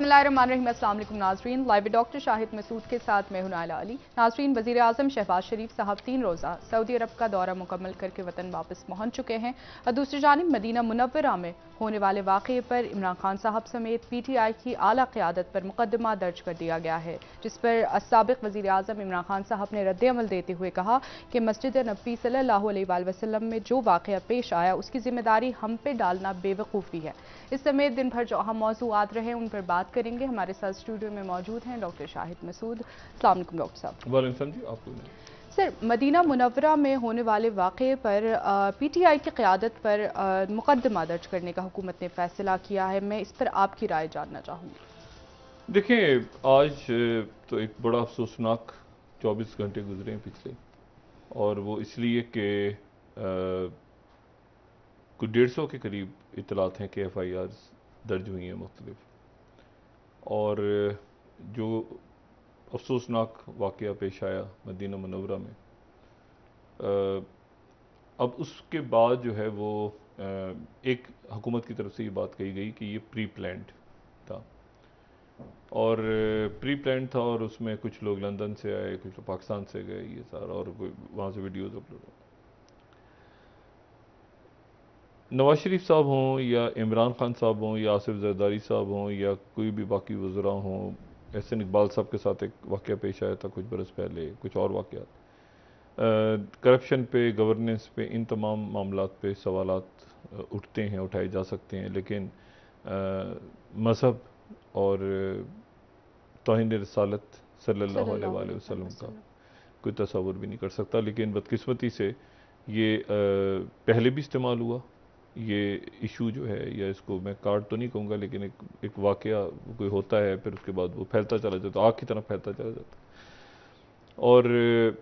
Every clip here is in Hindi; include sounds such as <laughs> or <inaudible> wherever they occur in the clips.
बसमिलीम नाजरीन लाइव डॉक्टर शाहिद मसूद के साथ मैं हुनाला अली नाजरीन वजीर अजम शहबाज शरीफ साहब तीन रोज़ा सऊदी अरब का दौरा मुकम्मल करके वतन वापस पहुँच चुके हैं और दूसरी जानब मदीना मुनवरा में होने वाले वाक़े पर इमरान खान साहब समेत पी टी आई की अली क़्यादत पर मुकदमा दर्ज कर दिया गया है जिस पर सबक वजी अजम इमरान खान साहब ने रद्दमल देते हुए कहा कि मस्जिद नबी सल्ला वसलम में जो वाक़ पेश आया उसकी जिम्मेदारी हम पे डालना बेवकूफ़ी है इस समय दिन भर जो अहम मौजूद रहे उन पर बात करेंगे हमारे साथ स्टूडियो में मौजूद हैं डॉक्टर शाहिद मसूद अल्लाम डॉक्टर साहब आपको सर मदीना मुनवरा में होने वाले वाक़े पर पीटीआई की क़्यादत पर मुकदमा दर्ज करने का हुकूमत ने फैसला किया है मैं इस पर आपकी राय जानना चाहूँगी देखिए आज तो एक बड़ा अफसोसनाक 24 घंटे गुजरे हैं पिछले और वो इसलिए कि कुछ डेढ़ सौ के करीब इतलात हैं कि एफ़ आई आर दर्ज हुई हैं मुख्तलिफ और जो अफसोसनाक वाक़ पेश आया मदीना मनवरा में अब उसके बाद जो है वो एक हुकूमत की तरफ से ये बात कही गई कि ये प्री प्लान था और प्री प्लान था और उसमें कुछ लोग लंदन से आए कुछ लोग पाकिस्तान से गए ये सारा और वहाँ से वीडियोज़ अपलोड नवाज शरीफ साहब हों या इमरान खान साहब हों या आसिफ जरदारी साहब हों या कोई भी बाकी वजरा हों एहसन इकबाल साहब के साथ एक वाक़ पेश आया था कुछ बरस पहले कुछ और वाक़ करप्शन पे गवर्नेंस पे इन तमाम मामला पे सवाल उठते हैं उठाए जा सकते हैं लेकिन मज़हब और तोहन रसालत सल्ला वसलम का कोई तस्वुर भी नहीं कर सकता लेकिन बदकस्मती से ये पहले भी इस्तेमाल हुआ ये इशू जो है या इसको मैं कार्ड तो नहीं कहूँगा लेकिन एक एक वाक़ कोई होता है फिर उसके बाद वो फैलता चला जाता तो आग की तरह फैलता चला जाता और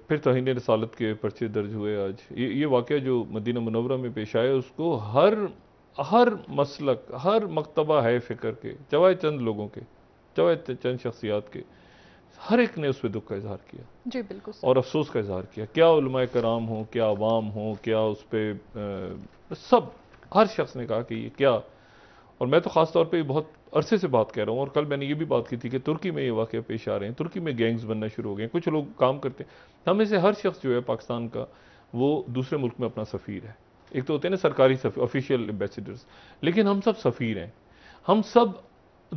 फिर तोहन रसालत के पर्चे दर्ज हुए आज ये ये वाक़ जो मदीना मनवरा में पेश आया उसको हर हर मसलक हर मकतबा है फ़िक्र के चवाए चंद लोगों के चवाए चंद शख्सियात के हर एक ने उस पर दुख का इजहार किया जी बिल्कुल और अफसोस का इजहार किया क्या कराम हों क्या आवाम हों क्या उस पर सब हर शख्स ने कहा कि ये क्या और मैं तो ख़ास तौर पे बहुत अरसे से बात कह रहा हूँ और कल मैंने ये भी बात की थी कि तुर्की में ये वाक़ पेश आ रहे हैं तुर्की में गैंग्स बनना शुरू हो गए कुछ लोग काम करते हैं हमें से हर शख्स जो है पाकिस्तान का वो दूसरे मुल्क में अपना सफ़ीर है एक तो होते हैं ना सरकारी ऑफिशियल एम्बेसडर्स लेकिन हम सब सफ़ीर हैं हम सब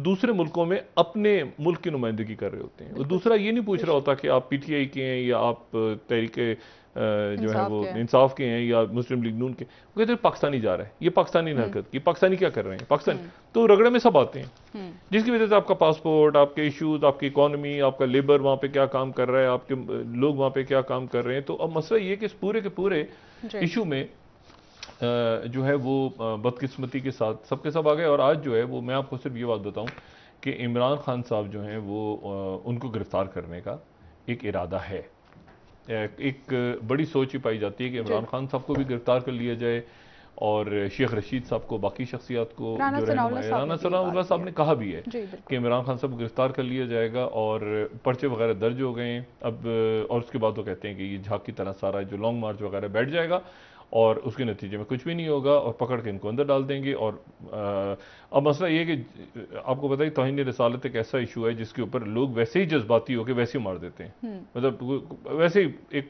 दूसरे मुल्कों में अपने मुल्क की नुमाइंदगी कर रहे होते हैं और दूसरा ये नहीं पूछ रहा होता कि आप आई के हैं या आप तहरीक जो है वो इंसाफ के हैं या मुस्लिम लीग नून के वो कहते हैं पाकिस्तानी जा रहा है ये पाकिस्तानी हम्म। हरकत की पाकिस्तानी क्या कर रहे हैं पाकिस्तान हम्म। तो रगड़े में सब आते हैं हम्म। जिसकी वजह से आपका पासपोर्ट आपके इशूज आपकी इकॉनमी आपका लेबर वहाँ पे क्या काम कर रहा है आपके लोग वहाँ पे क्या काम कर रहे हैं तो अब मसला ये कि इस पूरे के पूरे इशू में जो है वो बदकिस्मती के साथ सबके सब आ गए और आज जो है वो मैं आपको सिर्फ ये बात बताऊँ कि इमरान खान साहब जो हैं वो उनको गिरफ्तार करने का एक इरादा है एक बड़ी सोच ही पाई जाती है कि इमरान खान साहब को भी गिरफ्तार कर लिया जाए और शेख रशीद साहब को बाकी शख्सियात को राना सनाउल्ला साहब ने कहा भी है कि इमरान खान साहब गिरफ्तार कर लिया जाएगा और पर्चे वगैरह दर्ज हो गए अब और उसके बाद वो कहते हैं कि ये झाक की तरह सारा जो लॉन्ग मार्च वगैरह बैठ जाएगा और उसके नतीजे में कुछ भी नहीं होगा और पकड़ के इनको अंदर डाल देंगे और आ, अब मसला ये कि आपको पता है तोहन रसालत एक ऐसा इशू है जिसके ऊपर लोग वैसे ही जज्बाती होकर वैसे ही मार देते हैं हम्म। मतलब वैसे ही एक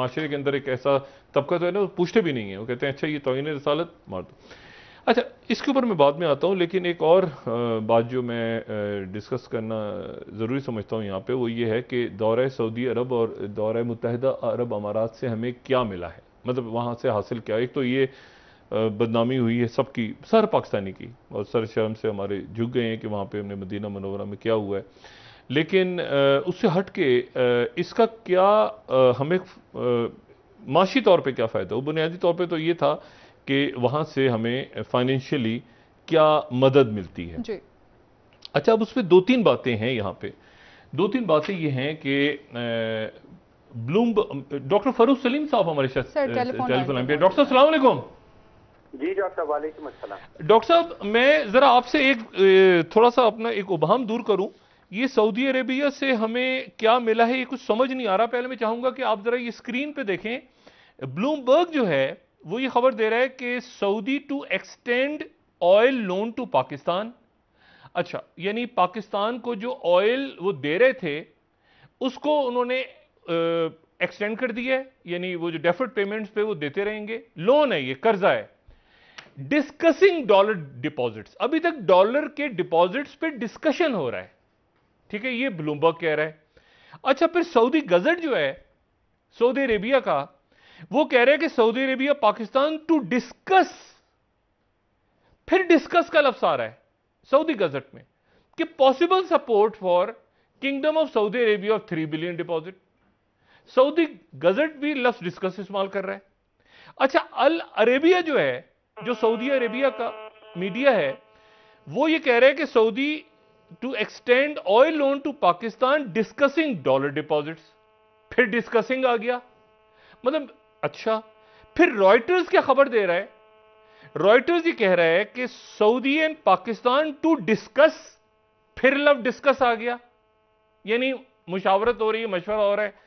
माशरे के अंदर एक ऐसा तबका तो है ना पूछते भी नहीं है वो कहते हैं अच्छा ये तोहन रसालत मार दो अच्छा इसके ऊपर मैं बाद में आता हूँ लेकिन एक और बात जो मैं डिस्कस करना ज़रूरी समझता हूँ यहाँ पे वो ये है कि दौरे सऊदी अरब और दौरे मुतहदा अरब अमारात से हमें क्या मिला है मतलब वहाँ से हासिल किया एक तो ये बदनामी हुई है सबकी सर पाकिस्तानी की और सर शर्म से हमारे झुक गए हैं कि वहाँ पर हमने मदीना मनोरा में क्या हुआ है लेकिन उससे हट के इसका क्या हमें माशी तौर पर क्या फ़ायदा हो बुनियादी तौर पर तो ये था कि वहाँ से हमें फाइनेंशियली क्या मदद मिलती है जी। अच्छा अब उसमें दो तीन बातें हैं यहाँ पे दो तीन बातें ये हैं कि ब्लूम डॉक्टर फरूक सलीम साहब हमारे साथ टेलीफोन पे डॉक्टर सलाम जी डॉक्टर वालेकुम अस्सलाम डॉक्टर साहब मैं ज़रा आपसे एक थोड़ा सा अपना एक उबहम दूर करूं ये सऊदी अरेबिया से हमें क्या मिला है ये कुछ समझ नहीं आ रहा पहले मैं चाहूंगा कि आप ज़रा ये स्क्रीन पे देखें ब्लूमबर्ग जो है वो ये खबर दे रहा है कि Saudi to extend oil loan to Pakistan अच्छा यानी पाकिस्तान को जो ऑयल वो दे रहे थे उसको उन्होंने एक्सटेंड कर दिया है यानी वो जो डेफर्ड पेमेंट्स पे वो देते रहेंगे लोन है ये कर्जा है डिस्कसिंग डॉलर डिपॉजिट्स अभी तक डॉलर के डिपॉजिट्स पे डिस्कशन हो रहा है ठीक है ये ब्लूमबर्ग कह रहा है अच्छा फिर सऊदी गजट जो है सऊदी अरेबिया का वो कह रहे हैं कि Saudi Arabia Pakistan to discuss फिर डिस्कस का लफ्स आ रहा है सऊदी गजट में कि possible support for Kingdom of Saudi Arabia of three billion deposit Saudi Gazette भी लफ्ज डिस्कस इस्तेमाल कर रहा है अच्छा अल अरेबिया जो है जो सऊदी अरेबिया का मीडिया है वो ये कह रहे हैं कि Saudi to extend oil loan to Pakistan discussing dollar deposits फिर डिस्कसिंग आ गया मतलब अच्छा फिर रॉयटर्स क्या खबर दे रहा है रॉयटर्स ये कह रहा है कि Saudi and Pakistan to discuss फिर लव मतलब, डिस्कस अच्छा, आ गया यानी मुशावरत हो रही है मशवरा हो रहा है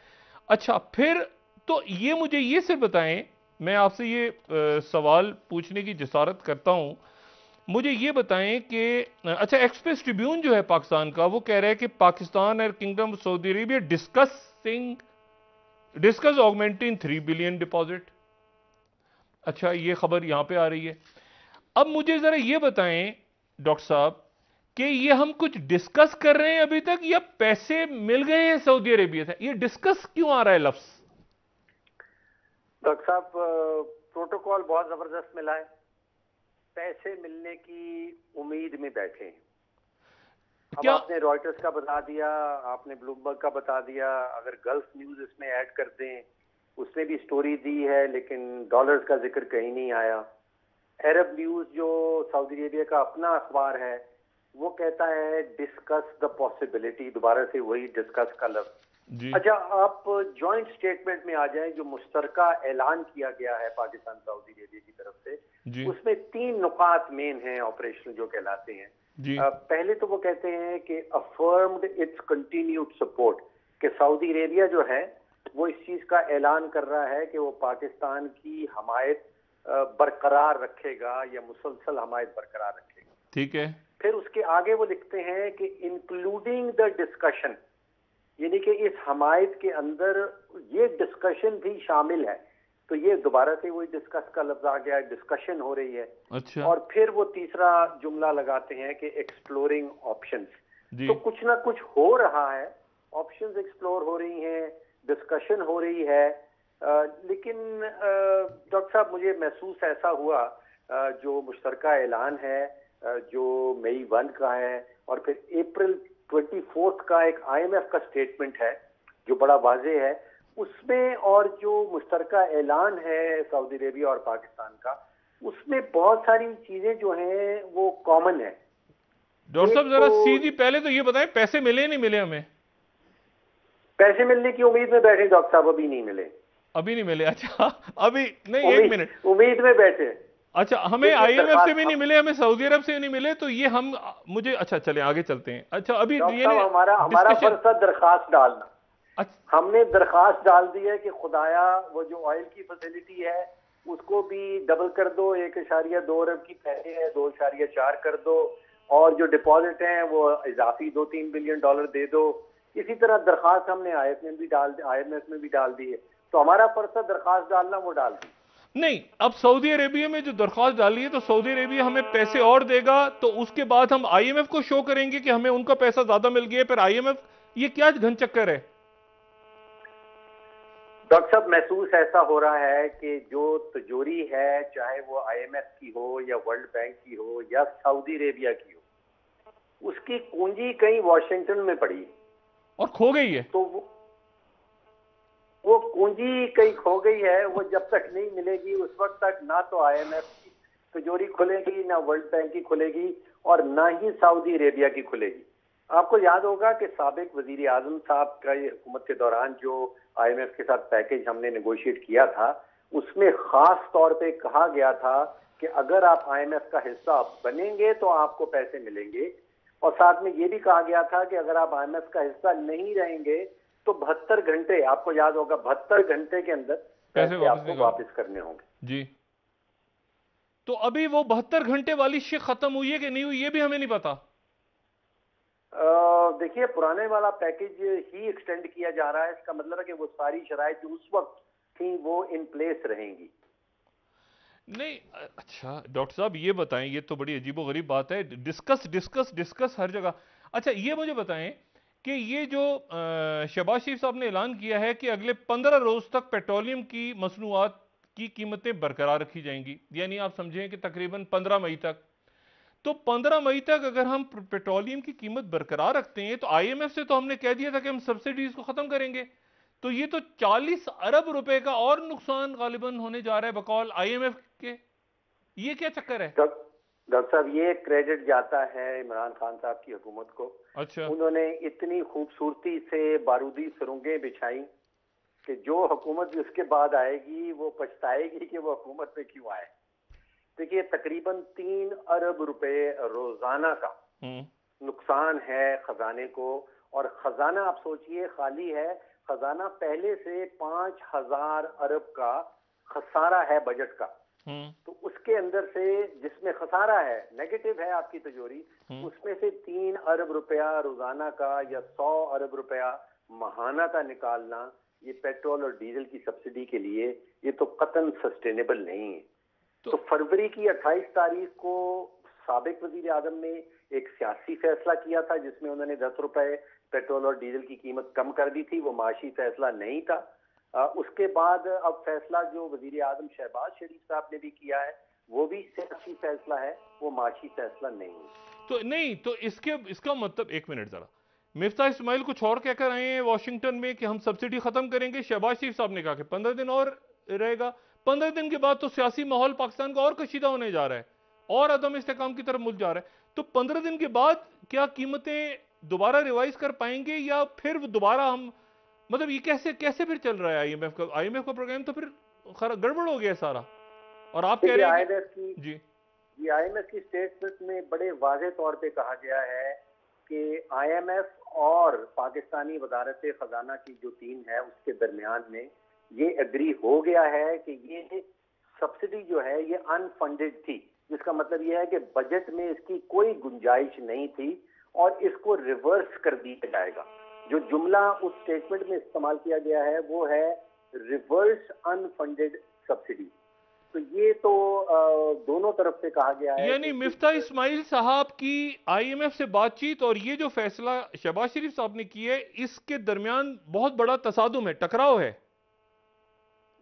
अच्छा फिर तो ये मुझे ये सिर्फ बताएं मैं आपसे ये आ, सवाल पूछने की जसारत करता हूं मुझे ये बताएं कि अच्छा एक्सप्रेस ट्रिब्यून जो है पाकिस्तान का वो कह रहा है कि Pakistan and Kingdom Saudi Arabia discussing discuss augmenting three billion deposit अच्छा ये खबर यहां पे आ रही है अब मुझे ज़रा ये बताएं डॉक्टर साहब कि ये हम कुछ डिस्कस कर रहे हैं अभी तक या पैसे मिल गए हैं सऊदी अरेबिया से ये डिस्कस क्यों आ रहा है लफ्ज डॉक्टर साहब प्रोटोकॉल बहुत जबरदस्त मिला है पैसे मिलने की उम्मीद में बैठे क्या? अब आपने रॉयटर्स का बता दिया आपने ब्लूमबर्ग का बता दिया अगर गल्फ न्यूज इसमें ऐड कर दें उसने भी स्टोरी दी है लेकिन डॉलर्स का जिक्र कहीं नहीं आया अरब न्यूज जो सऊदी अरेबिया का अपना अखबार है वो कहता है डिस्कस द पॉसिबिलिटी दोबारा से वही डिस्कस का लफ्ज अच्छा आप जॉइंट स्टेटमेंट में आ जाए जो मुश्तर ऐलान किया गया है पाकिस्तान सऊदी अरेबिया की तरफ से उसमें तीन नुकात मेन हैं ऑपरेशन जो कहलाते हैं आ, पहले तो वो कहते हैं कि अफर्म्ड इट्स कंटिन्यूड सपोर्ट कि सऊदी अरेबिया जो है वो इस चीज का ऐलान कर रहा है कि वो पाकिस्तान की हमायत बरकरार रखेगा या मुसलसल हमायत बरकरार रखेगा ठीक है फिर उसके आगे वो लिखते हैं कि इंक्लूडिंग द डिस्कशन यानी कि इस हमायत के अंदर ये डिस्कशन भी शामिल है तो ये दोबारा से वही डिस्कस का लफ्ज आ गया डिस्कशन हो रही है अच्छा और फिर वो तीसरा जुमला लगाते हैं कि एक्सप्लोरिंग ऑप्शन तो कुछ ना कुछ हो रहा है ऑप्शन एक्सप्लोर हो रही हैं डिस्कशन हो रही है आ, लेकिन डॉक्टर साहब मुझे महसूस ऐसा हुआ आ, जो मुश्तरका ऐलान है जो मई वन का है और फिर अप्रैल ट्वेंटी फोर्थ का एक आईएमएफ का स्टेटमेंट है जो बड़ा वाजे है उसमें और जो मुश्तरका ऐलान है सऊदी अरेबिया और पाकिस्तान का उसमें बहुत सारी चीजें जो हैं वो कॉमन है डॉक्टर साहब जरा तो सीधी पहले तो ये बताएं पैसे मिले नहीं मिले हमें पैसे मिलने की उम्मीद में बैठे डॉक्टर साहब अभी नहीं मिले अभी नहीं मिले अच्छा <laughs> अभी नहीं एक मिनट उम्मीद में बैठे अच्छा हमें आईएमएफ से भी नहीं मिले हमें सऊदी अरब से नहीं मिले तो ये हम मुझे अच्छा चले आगे चलते हैं अच्छा अभी ये हमारा हमारा फर्ज दरखास्त डालना अच्छा। हमने दरखास्त डाल दी है कि खुदाया वो जो ऑयल की फैसिलिटी है उसको भी डबल कर दो एक इशारिया दो अरब की पहले है दो इशारिया चार कर दो और जो डिपॉजिट है वो इजाफी दो तीन बिलियन डॉलर दे दो इसी तरह दरखास्त हमने आई में भी डाल आई में भी डाल दी है तो हमारा फर्ज दरखास्त डालना वो डाल दी नहीं अब सऊदी अरेबिया में जो दरख्वास्त डाली है तो सऊदी अरेबिया हमें पैसे और देगा तो उसके बाद हम आईएमएफ को शो करेंगे कि हमें उनका पैसा ज्यादा मिल गया पर आईएमएफ ये क्या घन चक्कर है डॉक्टर साहब महसूस ऐसा हो रहा है कि जो तजोरी है चाहे वो आईएमएफ की हो या वर्ल्ड बैंक की हो या सऊदी अरेबिया की हो उसकी कुंजी कहीं वॉशिंगटन में पड़ी और खो गई है तो वो वो पूंजी कहीं खो गई है वो जब तक नहीं मिलेगी उस वक्त तक ना तो आईएमएफ की तिजोरी खुलेगी ना वर्ल्ड बैंक की खुलेगी और ना ही सऊदी अरेबिया की खुलेगी आपको याद होगा कि सबक वजीर आजम साहब का ये हुकूमत के दौरान जो आईएमएफ के साथ पैकेज हमने नेगोशिएट किया था उसमें खास तौर पे कहा गया था कि अगर आप आईएमएफ का हिस्सा बनेंगे तो आपको पैसे मिलेंगे और साथ में ये भी कहा गया था कि अगर आप आईएमएफ का हिस्सा नहीं रहेंगे तो बहत्तर घंटे आपको याद होगा बहत्तर घंटे के अंदर पैसे वापस आपको वापस करने होंगे जी तो अभी वो बहत्तर घंटे वाली शिक खत्म हुई है कि नहीं हुई ये भी हमें नहीं पता देखिए पुराने वाला पैकेज ही एक्सटेंड किया जा रहा है इसका मतलब है कि वो सारी शराय जो उस वक्त थी वो इन प्लेस रहेंगी नहीं अच्छा डॉक्टर साहब ये बताएं ये तो बड़ी अजीबो गरीब बात है डिस्कस डिस्कस डिस्कस हर जगह अच्छा ये मुझे बताएं कि ये जो शहबाज शरीफ साहब ने ऐलान किया है कि अगले पंद्रह रोज तक पेट्रोलियम की मसनूआत की कीमतें बरकरार रखी जाएंगी यानी आप समझें कि तकरीबन पंद्रह मई तक तो पंद्रह मई तक अगर हम पेट्रोलियम की कीमत बरकरार रखते हैं तो आईएमएफ से तो हमने कह दिया था कि हम सब्सिडीज को खत्म करेंगे तो ये तो चालीस अरब रुपए का और नुकसान गालिबन होने जा रहा है बकौल आईएमएफ के ये क्या चक्कर है डॉक्टर साहब ये क्रेडिट जाता है इमरान खान साहब की हुकूमत को अच्छा उन्होंने इतनी खूबसूरती से बारूदी सुरंगें बिछाई कि जो हुकूमत भी उसके बाद आएगी वो पछताएगी कि वो हुकूमत पे क्यों आए देखिए तकरीबन तीन अरब रुपए रोजाना का हम्म। नुकसान है खजाने को और खजाना आप सोचिए खाली है खजाना पहले से पांच हजार अरब का खसारा है बजट का हम्म। तो उसके अंदर से जिसमें खसारा है नेगेटिव है आपकी तिजोरी हम्म। उसमें से तीन अरब रुपया रोजाना का या सौ अरब रुपया महाना का निकालना ये पेट्रोल और डीजल की सब्सिडी के लिए ये तो कतन सस्टेनेबल नहीं है तो, तो फरवरी की 28 तारीख को सबक वजीर आजम ने एक सियासी फैसला किया था जिसमें उन्होंने दस रुपए पेट्रोल और डीजल की कीमत कम कर दी थी वो माशी फैसला नहीं था उसके बाद अब फैसला जो वजीर आजम शहबाज शरीफ साहब ने भी किया है वो भी सियासी फैसला है वो माशी फैसला नहीं तो नहीं तो इसके इसका मतलब एक मिनट जरा मिफ्ता इस्माइल कुछ और क्या कर रहे हैं वाशिंगटन में कि हम सब्सिडी खत्म करेंगे शहबाज शरीफ साहब ने कहा कि पंद्रह दिन और रहेगा पंद्रह दिन के बाद तो सियासी माहौल पाकिस्तान का और कशीदा होने जा रहा है और अदम इस्तेकाम की तरफ मुल जा रहा है तो पंद्रह दिन के बाद क्या कीमतें दोबारा रिवाइज कर पाएंगे या फिर दोबारा हम मतलब ये कैसे कैसे फिर चल रहा है आईएमएफ का आईएमएफ का प्रोग्राम तो फिर गड़बड़ हो गया सारा और आप कह रहे हैं की जी जी आईएमएफ की स्टेटमेंट में बड़े वाजे तौर पे कहा गया है कि आईएमएफ और पाकिस्तानी वजारत खजाना की जो टीम है उसके दरमियान में ये एग्री हो गया है कि ये सब्सिडी जो है ये अनफंडेड थी जिसका मतलब यह है कि बजट में इसकी कोई गुंजाइश नहीं थी और इसको रिवर्स कर दिया जाएगा जो जुमला उस स्टेटमेंट में इस्तेमाल किया गया है वो है रिवर्स अनफंडेड सब्सिडी तो ये तो दोनों तरफ से कहा गया है यानी मिफ्ता इस्माइल साहब की आईएमएफ से बातचीत और ये जो फैसला शहबाज शरीफ साहब ने किया है इसके दरमियान बहुत बड़ा तसादुम है टकराव है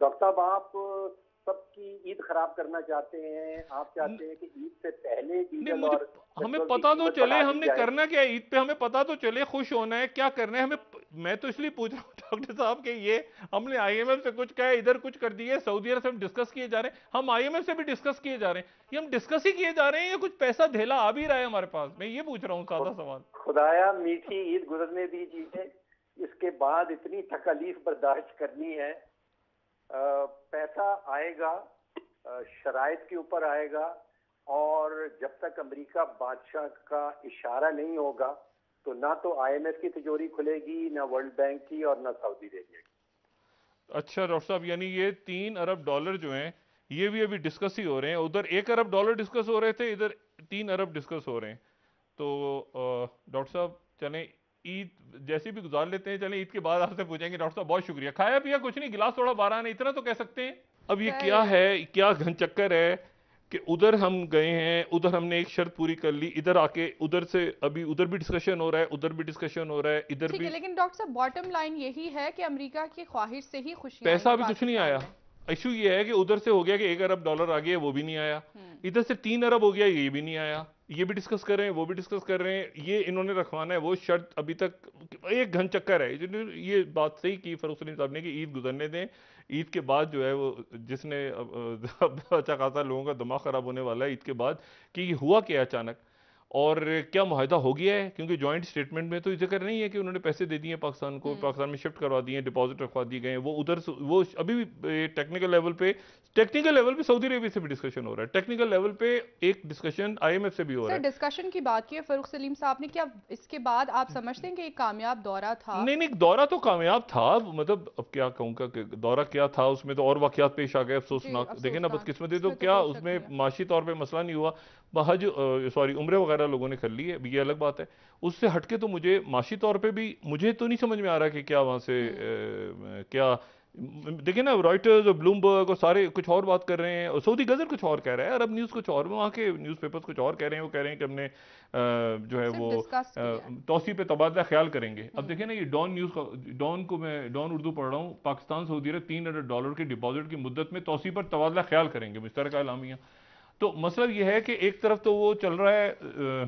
डॉक्टर साहब आप सबकी ईद खराब करना चाहते हैं आप चाहते हैं कि ईद से पहले डीजल और हमें पता तो चले हमने करना क्या ईद पे हमें पता तो चले खुश होना है क्या करना है हमें मैं तो इसलिए पूछ रहा हूँ डॉक्टर साहब कि ये हमने आईएमएफ से कुछ कहा इधर कुछ कर दिया सऊदी अरब से हम डिस्कस किए जा रहे हैं हम आईएमएफ से भी डिस्कस किए जा रहे हैं ये हम डिस्कस ही किए जा रहे हैं ये कुछ पैसा धेला आ भी रहा है हमारे पास मैं ये पूछ रहा हूँ सादा सवाल खुदाया मीठी ईद गुजरने दीजिए इसके बाद इतनी तकलीफ बर्दाश्त करनी है पैसा आएगा शराइत के ऊपर आएगा और जब तक अमेरिका बादशाह का इशारा नहीं होगा तो ना तो आईएमएफ की तिजोरी खुलेगी ना वर्ल्ड बैंक की और ना सऊदी अरेबिया की अच्छा डॉक्टर साहब यानी ये तीन अरब डॉलर जो हैं ये भी अभी डिस्कस ही हो रहे हैं उधर एक अरब डॉलर डिस्कस हो रहे थे इधर तीन अरब डिस्कस हो रहे हैं तो डॉक्टर साहब चलें ईद जैसे भी गुजार लेते हैं चले ईद के बाद आपसे पूछेंगे डॉक्टर साहब बहुत शुक्रिया खाया पिया कुछ नहीं गिलास थोड़ा बारह नहीं इतना तो कह सकते हैं अब ये क्या है क्या घन चक्कर है कि उधर हम गए हैं उधर हमने एक शर्त पूरी कर ली इधर आके उधर से अभी उधर भी डिस्कशन हो रहा है उधर भी डिस्कशन हो रहा है इधर भी लेकिन डॉक्टर साहब बॉटम लाइन यही है कि अमेरिका की ख्वाहिश से ही खुशी पैसा अभी कुछ नहीं आया इशू ये है कि उधर से हो गया कि एक अरब डॉलर आ गया वो भी नहीं आया हम्म। इधर से तीन अरब हो गया ये भी नहीं आया ये भी डिस्कस कर रहे हैं वो भी डिस्कस कर रहे हैं ये इन्होंने रखवाना है वो शर्त अभी तक एक घन चक्कर है ये बात सही की फरूख साहब ने कि ईद गुजरने दें ईद के बाद जो है वो जिसने अच्छा खासा लोगों का दिमाग ख़राब होने वाला है ईद के बाद कि हुआ क्या अचानक और क्या माहिदा हो गया है क्योंकि जॉइंट स्टेटमेंट में तो जिक्र नहीं है कि उन्होंने पैसे दे दिए पाकिस्तान को हम्म। पाकिस्तान में शिफ्ट करवा दिए डिपॉजिट रखवा दिए गए वो उधर वो अभी भी टेक्निकल लेवल पे टेक्निकल लेवल पे सऊदी अरेबिया से भी डिस्कशन हो रहा है टेक्निकल लेवल पे एक डिस्कशन आईएमएफ से भी हो रहा है डिस्कशन की बात की है फरूख सलीम साहब ने क्या इसके बाद आप समझते हैं कि एक कामयाब दौरा था नहीं नहीं दौरा तो कामयाब था मतलब अब क्या कहूँगा दौरा क्या था उसमें तो और वाकत पेश आ गए अफसोसनाक देखे ना बदकिस्मती तो, तो क्या उसमें माशी तौर पर मसला नहीं हुआ हज सॉरी उम्र वगैरह लोगों ने कर ली है ये अलग बात है उससे हटके तो मुझे माशी तौर पे भी मुझे तो नहीं समझ में आ रहा कि क्या वहाँ से आ, हम्म। क्या देखिए ना रॉयटर्स और ब्लूमबर्ग और सारे कुछ और बात कर रहे हैं और सऊदी गज़र कुछ और कह रहा है अरब न्यूज़ कुछ और वहाँ के न्यूज़पेपर्स कुछ और कह रहे हैं वो कह रहे हैं कि हमने आ, जो है वो तोसी पे तबादला ख्याल करेंगे अब हम्म। देखिए ना ये डॉन न्यूज़ का डॉन को मैं डॉन उर्दू पढ़ रहा हूँ पाकिस्तान सऊदी अरब तीन अरब डॉलर के डिपॉजिट की मुद्दत में तोसी पर तबादला ख्याल करेंगे मुश्तरक अलामिया तो मसला यह है कि एक तरफ तो वो चल रहा है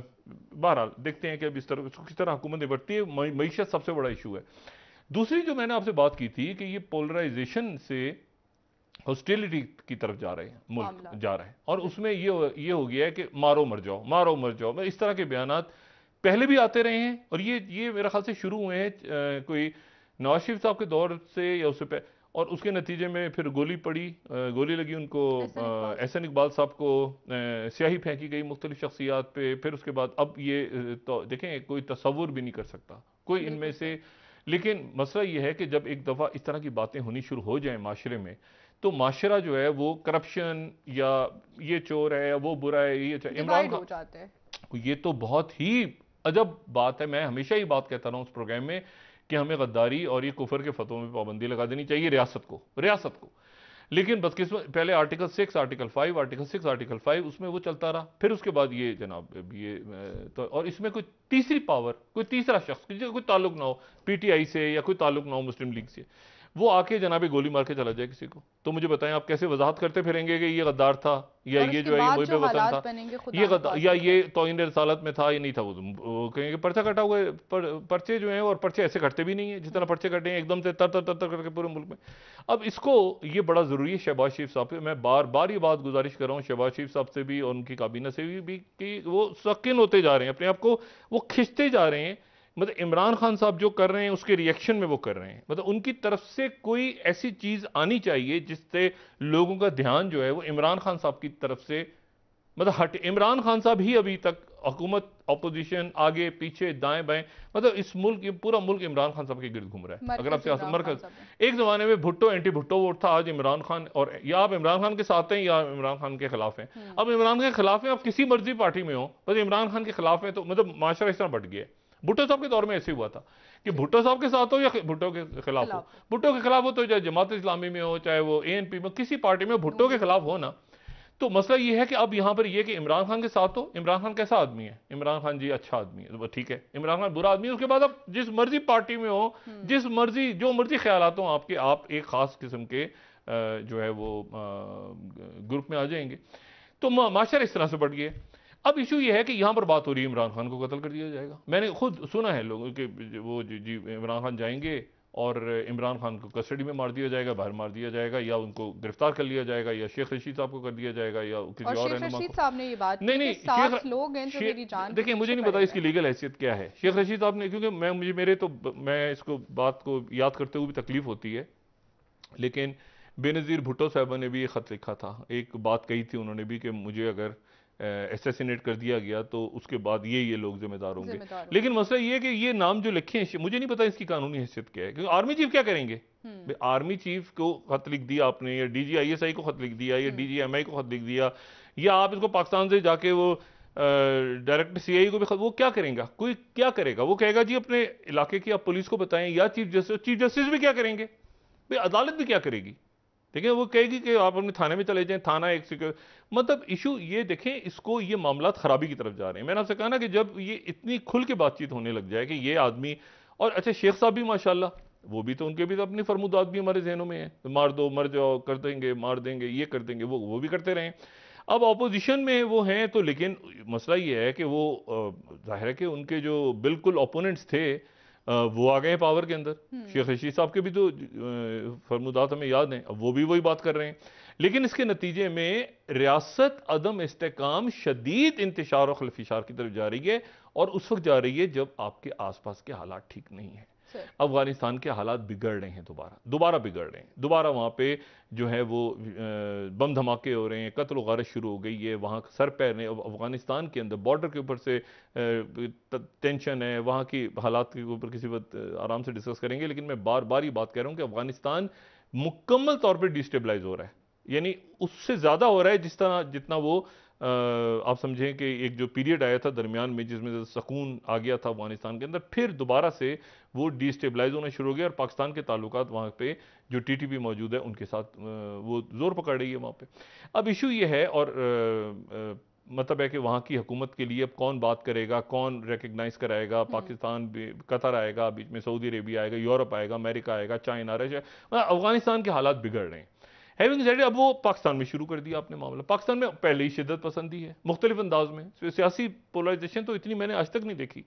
बहरहाल देखते हैं कि अब इस तरह किस तरह हुकूमत निपटती है मीशत सबसे बड़ा इशू है दूसरी जो मैंने आपसे बात की थी कि ये पोलराइजेशन से हॉस्टेलिटी की तरफ जा रहे हैं मुल्क जा रहे हैं और उसमें ये ये हो गया है कि मारो मर जाओ मारो मर जाओ मैं इस तरह के बयान पहले भी आते रहे हैं और ये ये मेरा ख्याल से शुरू हुए हैं कोई नवाज शरीफ साहब के दौर से या उससे पहले और उसके नतीजे में फिर गोली पड़ी गोली लगी उनको एहसन इकबाल साहब को स्याही फेंकी गई मुख्तलिफ शख्सियात पे फिर उसके बाद अब ये तो देखें कोई तस्वुर भी नहीं कर सकता कोई इनमें से लेकिन मसला ये है कि जब एक दफ़ा इस तरह की बातें होनी शुरू हो जाए माशरे में तो माशरा जो है वो करप्शन या ये चोर है या वो बुरा है ये अच्छा, इमरान खान ये तो बहुत ही अजब बात है मैं हमेशा ही बात कहता रहा हूँ उस प्रोग्राम में कि हमें गद्दारी और ये कुफर के फतों में पाबंदी लगा देनी चाहिए रियासत को रियासत को लेकिन बदकिस्मत पहले article six article five article six article five उसमें वो चलता रहा फिर उसके बाद ये जनाब ये तो और इसमें कोई तीसरी पावर कोई तीसरा शख्स जिसका कोई ताल्लुक ना हो पी टी आई से या कोई ताल्लुक ना हो मुस्लिम लीग से वो आके जनाबी गोली मार के चला जाए किसी को तो मुझे बताएं आप कैसे वजाहत करते फिरेंगे कि ये गद्दार था या ये जो है ये वतन था ये गद्दार या ये तोइन रसालत में था या नहीं था वो कहेंगे पर्चा कटा हुआ है पर, पर्चे जो हैं और पर्चे ऐसे कटते भी नहीं है जितना पर्चे कटे हैं एकदम से तर तर तर तर करके पूरे मुल्क में अब इसको ये बड़ा ज़रूरी है शहबाज शरीफ साहब से मैं बार बार ये बात गुजारिश कर रहा हूँ शहबाज शरीफ साहब से भी और उनकी काबीना से भी कि वो सकिन होते जा रहे हैं अपने आप को वो खिंचते जा रहे हैं मतलब इमरान खान साहब जो कर रहे हैं उसके रिएक्शन में वो कर रहे हैं मतलब उनकी तरफ से कोई ऐसी चीज़ आनी चाहिए जिससे लोगों का ध्यान जो है वो इमरान खान साहब की तरफ से मतलब हट इमरान खान साहब ही अभी तक हुकूमत अपोजिशन आगे पीछे दाएं बाएं मतलब इस मुल्क पूरा मुल्क इमरान खान साहब के गिर्द घूम रहा है अगर आप सियासत मरकज एक ज़माने में भुट्टो एंटी भुट्टो वोट था आज इमरान खान और या आप इमरान खान के साथ हैं या इमरान खान के खिलाफ हैं हम्म। अब इमरान के खिलाफ हैं आप किसी मर्जी पार्टी में हो बस इमरान खान के खिलाफ हैं तो मतलब माशरा इस तरह बट गया भुट्टो साहब के दौर में ऐसे हुआ था कि भुट्टो साहब के साथ हो या भुट्टो के खिलाफ हो भुट्टो के खिलाफ हो तो चाहे जमात इस्लामी में हो चाहे वो ए में किसी पार्टी में भुट्टो के खिलाफ हो ना तो मसला ये है कि अब यहां पर यह कि इमरान खान के साथ हो इमरान खान कैसा आदमी है इमरान खान जी अच्छा आदमी है तो ठीक है इमरान खान बुरा आदमी है उसके बाद आप जिस मर्जी पार्टी में हो हम्म। जिस मर्जी जो मर्जी ख्याल हो आपके आप एक ख़ास किस्म के जो है वो ग्रुप में आ जाएंगे तो माशा इस तरह से बढ़ गए अब इशू यह है कि यहाँ पर बात हो रही है इमरान खान को कत्ल कर दिया जाएगा मैंने खुद सुना है लोगों के वो जी, जी इमरान खान जाएंगे और इमरान खान को कस्टडी में मार दिया जाएगा बाहर मार दिया जाएगा या उनको गिरफ्तार कर लिया जाएगा या शेख रशीद साहब को कर दिया जाएगा या किसी और, और रशीद साहब ने ये बात नहीं नहीं शेख लोग हैं जो मेरी जान देखिए मुझे नहीं पता इसकी लीगल हैसियत क्या है शेख रशीद साहब ने क्योंकि मैं मुझे मेरे तो मैं इसको बात को याद करते हुए भी तकलीफ होती है लेकिन बेनज़ीर भुट्टो साहबा ने भी ये ख़त लिखा था एक बात कही थी उन्होंने भी कि मुझे अगर एसेसिनेट कर दिया गया तो उसके बाद ये ये लोग जिम्मेदार होंगे लेकिन मसला ये है कि ये नाम जो लिखे हैं मुझे नहीं पता इसकी कानूनी हैसियत क्या है क्योंकि आर्मी चीफ क्या करेंगे हम्म। आर्मी चीफ को खत लिख दिया आपने या आई को खत लिख दिया या आई हम्म। को खत लिख दिया या आप इसको पाकिस्तान से जाके वो डायरेक्टर आई को भी खत वो क्या करेगा कोई क्या करेगा वो कहेगा जी अपने इलाके की आप पुलिस को बताएं या चीफ जस्टिस चीफ जस्टिस भी क्या करेंगे भाई अदालत भी क्या करेगी ठीक है वो कहेगी कि आप अपने थाने में चले जाएं थाना एक सिक्योर मतलब इशू ये देखें इसको ये मामला खराबी की तरफ जा रहे हैं मैंने आपसे कहा ना कि जब ये इतनी खुल के बातचीत होने लग जाए कि ये आदमी और अच्छा शेख साहब भी माशाला वो भी तो उनके भी तो अपनी फरमुदात भी हमारे जहनों में है मार दो मर जाओ कर देंगे मार देंगे ये कर देंगे वो वो भी करते रहें अब अपोजिशन में वो हैं तो लेकिन मसला ये है कि वो जाहिर है कि उनके जो बिल्कुल ओपोनेंट्स थे वो आ गए हैं पावर के अंदर हम्म। शेख रशीद साहब के भी तो फरमुदात हमें याद हैं अब वो भी वही बात कर रहे हैं लेकिन इसके नतीजे में रियासत अदम इसकाम शदीद इंतशार और खलफिशार की तरफ जा रही है और उस वक्त जा रही है जब आपके आस पास के हालात ठीक नहीं हैं अफगानिस्तान के हालात बिगड़ रहे हैं दोबारा दोबारा बिगड़ रहे हैं दोबारा वहाँ पे जो है वो बम धमाके हो रहे हैं कत्ल वगैरह शुरू हो गई है वहाँ सर पैर ने अफगानिस्तान के अंदर बॉर्डर के ऊपर से टेंशन है वहाँ की हालात के ऊपर किसी वक्त आराम से डिस्कस करेंगे लेकिन मैं बार बार ये बात कह रहा हूँ कि अफगानिस्तान मुकम्मल तौर पर डिस्टेबलाइज हो रहा है यानी उससे ज़्यादा हो रहा है जिस तरह जितना वो आप समझें कि एक जो पीरियड आया था दरमियान में जिसमें सकून आ गया था अफगानिस्तान के अंदर फिर दोबारा से वो डिस्टेबलाइज होना शुरू हो गया और पाकिस्तान के ताल्लुक वहाँ पे जो टी टी पी मौजूद है उनके साथ वो ज़ोर पकड़ रही है वहाँ पर अब इशू ये है और मतलब है कि वहाँ की हुकूमत के लिए अब कौन बात करेगा कौन रिकगनाइज़ कराएगा हम्म। पाकिस्तान कतर आएगा बीच में सऊदी अरेबिया आएगा यूरोप आएगा अमेरिका आएगा चाइना रशिया मतलब अफगानिस्तान के हालात बिगड़ रहे हैं हैविंग सेड अब वो पाकिस्तान में शुरू कर दिया आपने मामला पाकिस्तान में पहले ही शिदत पसंदी है मुख्तलिफ अंदाज में सियासी पोलराइजेशन तो इतनी मैंने आज तक नहीं देखी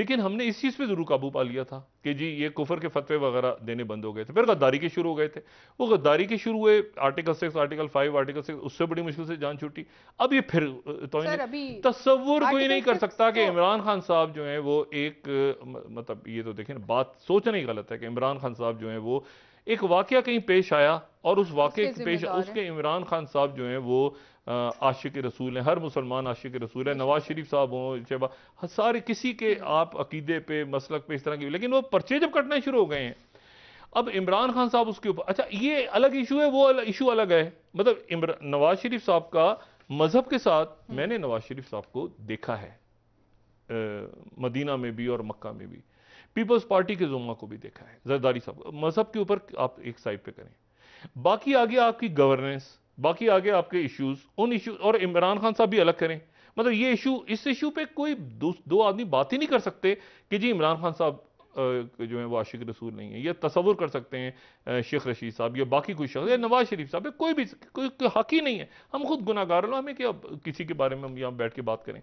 लेकिन हमने इस चीज़ पर ज़रूर काबू पा लिया था कि जी ये कुफर के फतवे वगैरह देने बंद हो गए थे फिर गद्दारी के शुरू हो गए थे वो गद्दारी के शुरू हुए article six article five article six उससे बड़ी मुश्किल से जान छूटी अब ये फिर तो तस्वुर कोई नहीं कर सकता कि तो इमरान खान साहब जो है वो एक मतलब ये तो देखें बात सोचना ही गलत है कि इमरान खान साहब जो है वो एक वाक़ कहीं पेश आया और उस वाक्य के पेश उसके इमरान खान साहब जो हैं वो आशिक रसूल हैं हर मुसलमान आशिक रसूल है अच्छा। नवाज शरीफ साहब हों शहबा सारे किसी के हम्म। आप अकीदे पे मसलक पे इस तरह की लेकिन वो पर्चे जब कटने शुरू हो गए हैं अब इमरान खान साहब उसके ऊपर अच्छा ये अलग इशू है वो इशू अलग है मतलब नवाज शरीफ साहब का मज़हब के साथ हम्म। मैंने नवाज शरीफ साहब को देखा है मदीना में भी और मक्का में भी पीपल्स पार्टी के जुम्मा को भी देखा है जरदारी साहब मजहब के ऊपर आप एक साइड पे करें बाकी आगे आपकी गवर्नेंस बाकी आगे आपके इश्यूज उन इश्यूज और इमरान खान साहब भी अलग करें मतलब ये इशू इस इशू पे कोई दो, दो आदमी बात ही नहीं कर सकते कि जी इमरान खान साहब जो है वो आशिक रसूल नहीं है या तस्वुर कर सकते हैं शेख रशीद साहब या बाकी कोई शख्स या नवाज शरीफ साहब कोई भी कोई, कोई हक ही नहीं है हम खुद गुनागार लो हमें क्या किसी के बारे में हम यहाँ बैठ के बात करें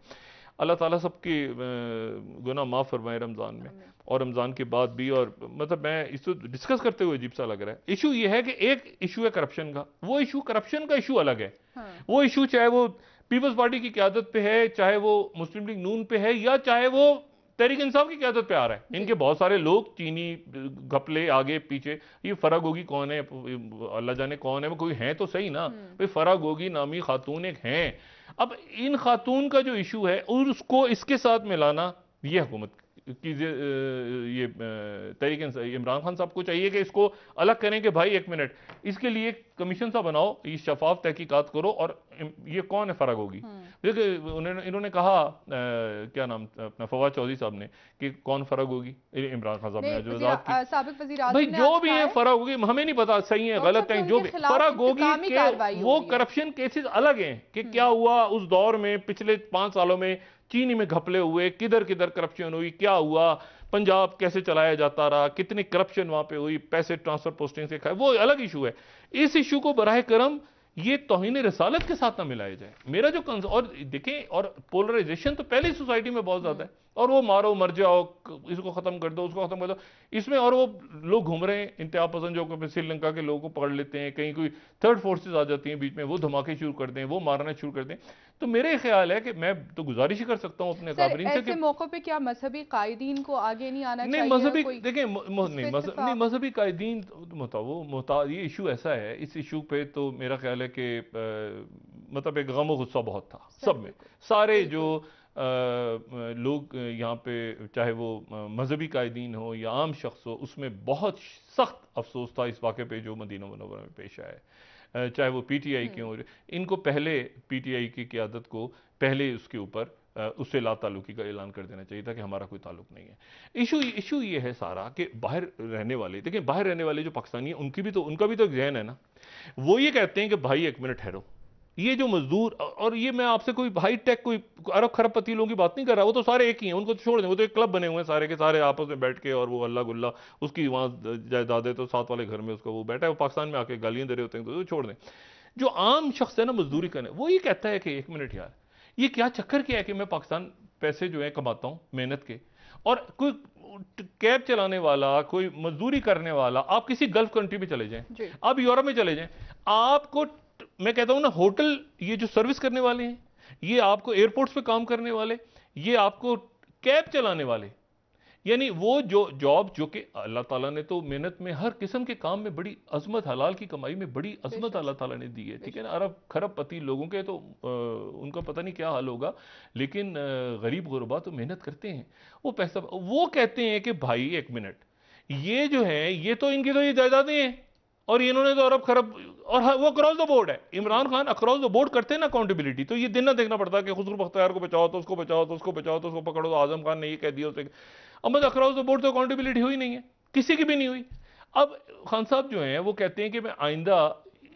अल्लाह ताला सबकी गुना माफ़ फरमाए रमज़ान में और रमज़ान के बाद भी और मतलब मैं इसको डिस्कस करते हुए अजीब सा लग रहा है इशू ये है कि एक इशू है करप्शन का वो इशू करप्शन का इशू अलग है हाँ। वो इशू चाहे वो पीपल्स पार्टी की क्यादत पे है चाहे वो मुस्लिम लीग नून पे है या चाहे वो तहरीक इंसाफ की क्यादत पे आ रहा है इनके बहुत सारे लोग चीनी घपले आगे पीछे ये फरक होगी कौन है अल्लाह जाने कौन है वो कोई है तो सही ना हम्म। भाई फराग होगी नामी खातून एक हैं अब इन खातून का जो इशू है उसको इसके साथ मिलाना यह हुकूमत की ये तरीके इमरान खान साहब को चाहिए कि इसको अलग करें कि भाई एक मिनट इसके लिए कमीशन सा बनाओ ये शफाफ तहकीकत करो और ये कौन है फर्क होगी हम्म। देखिए उन्होंने इन्होंने कहा आ, क्या नाम अपना फवाद चौधरी साहब ने कि कौन फर्क होगी इमरान खान साहब ने जो भाई जो भी है फर्क होगी हमें नहीं पता सही है तो गलत तो है जो भी फर्क होगी वो करप्शन केसेस अलग हैं कि क्या हम्म। हुआ उस दौर में पिछले पांच सालों में चीनी में घपले हुए किधर किधर करप्शन हुई क्या हुआ पंजाब कैसे चलाया जाता रहा कितनी करप्शन वहां पे हुई पैसे ट्रांसफर पोस्टिंग से खाए वो अलग इशू है इस इशू को बरह करम ये तोहन रसालत के साथ ना मिलाया जाए मेरा जो कंस और देखें और पोलराइजेशन तो पहले ही सोसाइटी में बहुत ज़्यादा है और वो मारो मर जाओ इसको ख़त्म कर दो उसको ख़त्म कर दो इसमें और वो लोग घूम रहे हैं इंतहा पसंद जो कि श्रीलंका के लोगों को पकड़ लेते हैं कहीं कोई थर्ड फोर्सेज आ जाती हैं बीच में वो धमाके शुरू कर दें वो मारना शुरू कर दें तो मेरे ख्याल है कि मैं तो गुजारिश कर सकता हूँ अपने काबरीन से मौक़ों पर क्या मजहबी कायदीन को आगे नहीं आना नहीं मजहबी देखें नहीं मजहबी कायदीन तो- तो वो मोहताज ये इशू ऐसा है इस इशू पर तो मेरा ख्याल है कि मतलब एक गम गुस्सा बहुत था सब में सारे जो लोग यहाँ पे चाहे वो मजहबी कायदीन हो या आम शख्स हो उसमें बहुत सख्त अफसोस था इस वाक़े पे जो मदीना मनोवर में पेश आया चाहे वो पी टी आई हम्म। के हो इनको पहले पी टी आई की क्यादत को पहले उसके ऊपर उससे ला का ऐलान कर देना चाहिए था कि हमारा कोई ताल्लुक नहीं है इशू इशू ये है सारा कि बाहर रहने वाले देखिए बाहर रहने वाले जो पाकिस्तानी हैं उनकी भी तो उनका भी तो एक जहन है ना वो ये कहते हैं कि भाई एक मिनट ठहरो ये जो मजदूर और ये मैं आपसे कोई हाई टेक कोई अरब खरबपति लोगों की बात नहीं कर रहा वो तो सारे एक ही हैं उनको तो छोड़ दें वो तो एक क्लब बने हुए हैं सारे के सारे आपस में बैठ के और वो अल्लाह गुल्ला उसकी वहाँ जायदाद है तो साथ वाले घर में उसका वो बैठा है वो पाकिस्तान में आके गालियाँ दे रहे होते हैं तो छोड़ दें जो आम शख्स है ना मजदूरी करने वो ये कहता है कि एक मिनट यार ये क्या चक्कर क्या है कि मैं पाकिस्तान पैसे जो है कमाता हूँ मेहनत के और कोई कैब चलाने वाला कोई मजदूरी करने वाला आप किसी गल्फ कंट्री में चले जाएं आप यूरोप में चले जाएं आपको मैं कहता हूँ ना होटल ये जो सर्विस करने वाले हैं ये आपको एयरपोर्ट्स पे काम करने वाले ये आपको कैब चलाने वाले यानी वो जो जॉब जो कि अल्लाह ताला ने तो मेहनत में हर किस्म के काम में बड़ी अजमत हलाल की कमाई में बड़ी अजमत अल्लाह ताला ने दी है ठीक है ना अरब खरब पति लोगों के तो आ, उनका पता नहीं क्या हाल होगा लेकिन गरीब गुरबा तो मेहनत करते हैं वो पैसा वो कहते हैं कि भाई एक मिनट ये जो है ये तो इनकी तो ये जायदादें हैं और इन्होंने तो अरब खरब और हाँ, वो अक्रॉस द बोर्ड है Imran Khan across the board करते हैं ना अकाउंटेबिलिटी तो ये दिन ना देखना पड़ता है कि खुसरू बख्तियार को बचाओ तो उसको बचाओ तो उसको बचाओ तो उसको पकड़ो तो आजम खान ने ये कह दिया उसे अब मतलब अक्रॉस द बोर्ड तो अकाउंटेबिलिटी हुई नहीं है किसी की भी नहीं हुई अब खान साहब जो हैं वो कहते हैं कि मैं आइंदा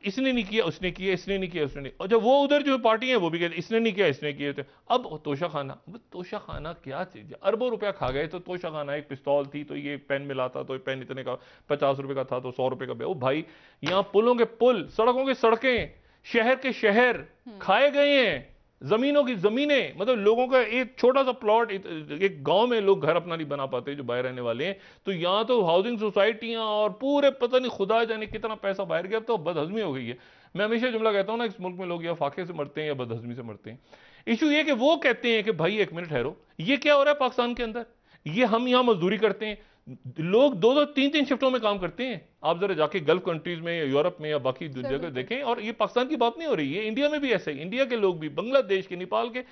इसने नहीं किया उसने किया इसने नहीं किया उसने नहीं और जब वो उधर जो पार्टी है वो भी कहते इसने नहीं किया इसने किए थे तो, अब तोशा खाना तोशा खाना क्या चीज़ है अरबों रुपया खा गए तो तोशा खाना एक पिस्तौल थी तो ये पेन मिला था तो पेन इतने का पचास रुपए का था तो सौ रुपए का ओ भाई यहाँ पुलों के पुल सड़कों के सड़कें शहर के शहर हम्म। खाए गए हैं ज़मीनों की ज़मीनें मतलब लोगों का एक छोटा सा प्लॉट एक गांव में लोग घर अपना नहीं बना पाते जो बाहर रहने वाले हैं तो यहां तो हाउसिंग सोसाइटियां और पूरे पता नहीं खुदा जाने कितना पैसा बाहर गया तो बदहजमी हो गई है मैं हमेशा जुमला कहता हूं ना इस मुल्क में लोग या फाके से मरते हैं या बदहजमी से मरते हैं इशू यह कि वो कहते हैं कि भाई एक मिनट ठहरो ये क्या हो रहा है पाकिस्तान के अंदर ये हम यहां मजदूरी करते हैं लोग दो दो तीन तीन शिफ्टों में काम करते हैं आप जरा जाके गल्फ कंट्रीज में या यूरोप में या बाकी जगह देखें और ये पाकिस्तान की बात नहीं हो रही है इंडिया में भी ऐसे इंडिया के लोग भी बांग्लादेश के नेपाल के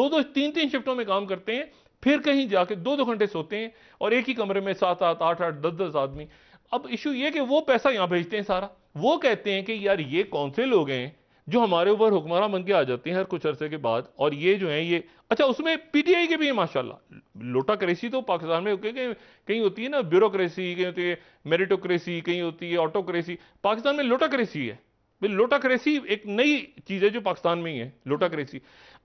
दो दो तीन तीन शिफ्टों में काम करते हैं फिर कहीं जाके दो दो घंटे सोते हैं और एक ही कमरे में सात आठ आठ आठ दस दस आदमी अब इशू ये कि वो पैसा यहाँ भेजते हैं सारा वो कहते हैं कि यार ये कौन से लोग हैं जो हमारे ऊपर हुक्मरान बन के आ जाती हैं हर कुछ अरसे के बाद और ये जो है ये अच्छा उसमें पी टी आई के भी हैं माशाल्लाह लोटा क्रेसी तो पाकिस्तान में कहीं कहीं होती है ना ब्यूरोक्रेसी कहीं होती है मेरिटोक्रेसी कहीं होती है ऑटोक्रेसी पाकिस्तान में लोटा क्रेसी है लोटाक्रेसी एक नई चीज़ है जो पाकिस्तान में ही है लोटाक्रेसी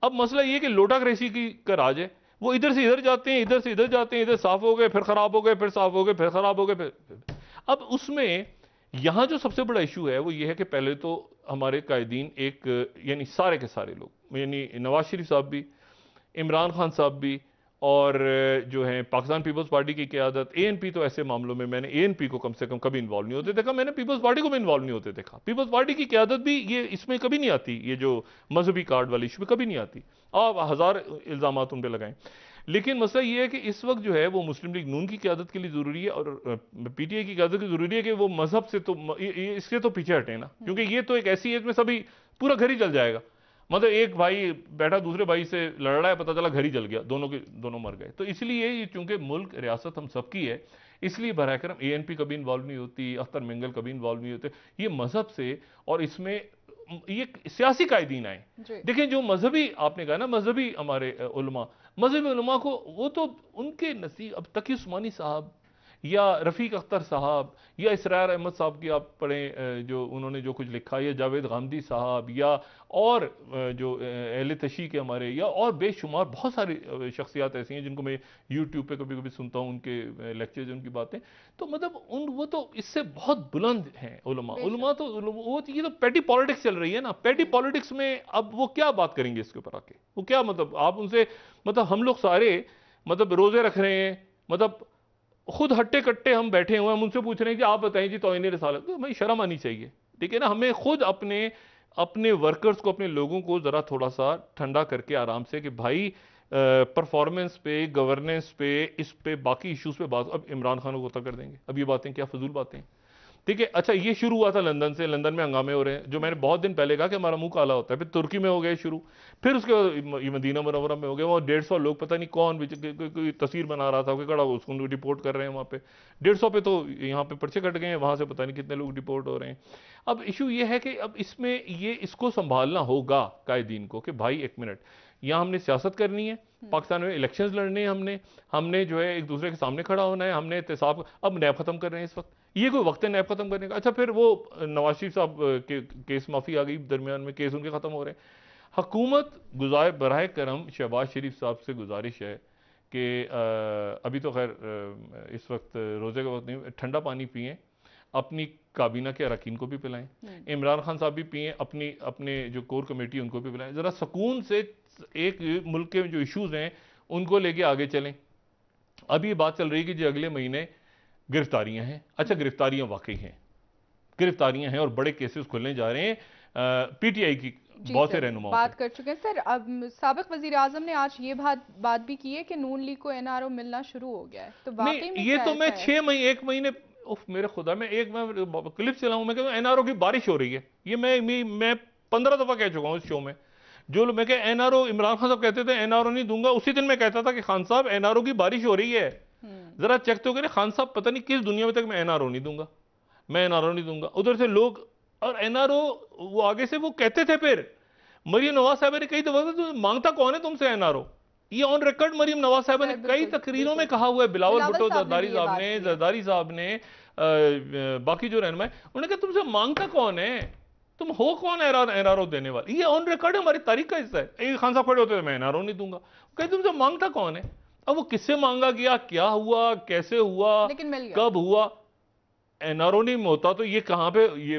अब मसला ये कि लोटाक्रेसी की का राज है वो इधर से इधर जाते हैं इधर से इधर जाते हैं इधर साफ हो गए फिर ख़राब हो गए फिर साफ हो गए फिर ख़राब हो गए फिर अब उसमें यहाँ जो सबसे बड़ा इशू है वो ये है कि पहले तो हमारे कायदीन एक यानी सारे के सारे लोग यानी नवाज शरीफ साहब भी इमरान खान साहब भी और जो है पाकिस्तान पीपल्स पार्टी की क्यादत ए एन पी तो ऐसे मामलों में मैंने ए एन पी को कम से कम कभी इन्वॉल्व नहीं होते देखा मैंने पीपल्स पार्टी को भी इन्वॉल्व नहीं होते देखा पीपल्स पार्टी की क्यादत भी ये इसमें कभी नहीं आती ये जो मजहबी कार्ड वाली इशू में कभी नहीं आती आप हज़ार इल्ज़ाम उन पर लगाएं लेकिन मसला ये है कि इस वक्त जो है वो मुस्लिम लीग नून की क्यादत के लिए ज़रूरी है और पी टी आई की क्यादत के ज़रूरी है कि वो मजहब से तो इसके तो पीछे हटे ना क्योंकि ये तो एक ऐसी एज में सभी पूरा घर ही जल जाएगा मतलब एक भाई बैठा दूसरे भाई से लड़ रहा है पता चला घर ही जल गया दोनों के दोनों मर गए तो इसलिए ये चूंकि मुल्क रियासत हम सबकी है इसलिए बर करम ए एन पी कभी इन्वॉल्व नहीं होती अख्तर मिंगल कभी इन्वॉल्व नहीं होते ये मजहब से और इसमें ये सियासी कायदीन आए देखिए जो मजहबी आपने कहा ना मजहबी हमारे उलमा मजहब को वो तो उनके नसीब अब तकी उस्मानी साहब या रफ़ीक अख्तर साहब या इसरार अहमद साहब की आप पढ़ें जो उन्होंने जो कुछ लिखा या जावेद गांधी साहब या और जो अहल तशी के हमारे या और बेशुमार बहुत सारी शख्सियात ऐसी हैं जिनको मैं यूट्यूब पर कभी कभी सुनता हूँ उनके लेक्चर्स उनकी बातें तो मतलब उन वो तो इससे बहुत बुलंद हैं उलमा तो वो तो, ये तो पेटी पॉलिटिक्स चल रही है ना पेटी पॉलिटिक्स में अब वो क्या बात करेंगे इसके ऊपर आके वो क्या मतलब आप उनसे मतलब हम लोग सारे मतलब रोज़े रख रहे हैं मतलब खुद हट्टे कट्टे हम बैठे हुए हम उनसे पूछ रहे हैं कि आप बताएं जी तोहन रसालत तो भाई शर्म आनी चाहिए ठीक है ना हमें खुद अपने अपने वर्कर्स को अपने लोगों को ज़रा थोड़ा सा ठंडा करके आराम से कि भाई परफॉर्मेंस पे गवर्नेंस पे इस पे बाकी इश्यूज पे बात अब इमरान खान को उतर कर देंगे अब ये बातें क्या फजूल बातें हैं ठीक है अच्छा ये शुरू हुआ था लंदन से लंदन में हंगामे हो रहे हैं जो मैंने बहुत दिन पहले कहा कि हमारा मुंह काला होता है फिर तुर्की में हो गए शुरू फिर उसके बाद मदीना मनवरा में हो गया वहाँ डेढ़ सौ लोग पता नहीं कौन कोई तस्वीर बना रहा था कि खड़ा उसको डिपोर्ट कर रहे हैं वहाँ पे डेढ़ सौ पे तो यहाँ पे पर्चे कट गए हैं वहाँ से पता नहीं कितने लोग डिपोर्ट हो रहे हैं अब इशू ये है कि अब इसमें ये इसको संभालना होगा कायदीन को कि भाई एक मिनट यहाँ हमने सियासत करनी है हम्म। पाकिस्तान में इलेक्शन लड़ने हैं हमने हमने जो है एक दूसरे के सामने खड़ा होना है हमने एहतसाब अब नैब ख़त्म कर रहे हैं इस वक्त ये कोई वक्त नैब ख़त्म करने का अच्छा फिर वो नवाज शरीफ साहब के केस माफ़ी आ गई दरमियान में केस उनके ख़त्म हो रहे हैं हकूमत गुजार बरह करम शहबाज शरीफ साहब से गुजारिश है कि अभी तो खैर इस वक्त रोज़े का वक्त नहीं ठंडा पानी पिए अपनी काबीना के अरकान को भी पिलाएं हम्म। इमरान खान साहब भी पिए अपनी अपने जो कोर कमेटी उनको भी पिलाएं ज़रा सुकून से एक मुल्क के जो इश्यूज़ हैं उनको लेके आगे चलें अभी बात चल रही है कि जो अगले महीने गिरफ्तारियां हैं अच्छा गिरफ्तारियां वाकई हैं गिरफ्तारियां हैं और बड़े केसेस खुलने जा रहे हैं पीटीआई की बहुत से रहनुमा बात कर चुके हैं सर अब सबक वजीर आजम ने आज ये बात बात भी की है कि नून लीग को एनआरओ मिलना शुरू हो गया है तो वाकई ये तो मैं छह महीने एक महीने उफ मेरे खुदा में एक मैं क्लिप चलाऊं मैं कहता एनआरओ की बारिश हो रही है ये मैं मैं पंद्रह दफा कह चुका हूँ इस शो में जो मैं एनआरओ इमरान खान साहब कहते थे एनआरओ नहीं दूंगा उसी दिन मैं कहता था कि खान साहब एनआरओ की बारिश हो रही है જરા ચખ તો કે ખાન સાબ પતની કિસ દુનિયા મે તક મે એનઆરઓ નહીં દુંગા મે એનઆરઓ નહીં દુંગા ઉધર સે લોગ ઓર એનઆરઓ વો આગે સે વો કહેતે થે ફિર મરીમ નવા સાહેબ એને કહી દે માંગતા કોન હે તુમસે એનઆરઓ યે ઓન રેકોર્ડ મરીમ નવા સાહેબને કઈ તકરીરો મે કહા હુએ બલાવલ બુટો જદર્દારી સાહેબને જદર્દારી સાહેબને બાકી જો રહેનમાએ ઉને કહા તુમસે માંગતા કોન હે તુમ હો કોન હે એનઆરઓ એનઆરઓ દેને વાલે યે ઓન રેકોર્ડ હે મારી તરીકા ઇસે ખાન સાબ કહોતે મે એનઆરઓ નહીં દુંગા કહી તુમસે માંગતા કોન હે अब वो किससे मांगा गया क्या हुआ कैसे हुआ कब हुआ एनआरओ नहीं होता तो ये कहां पे ये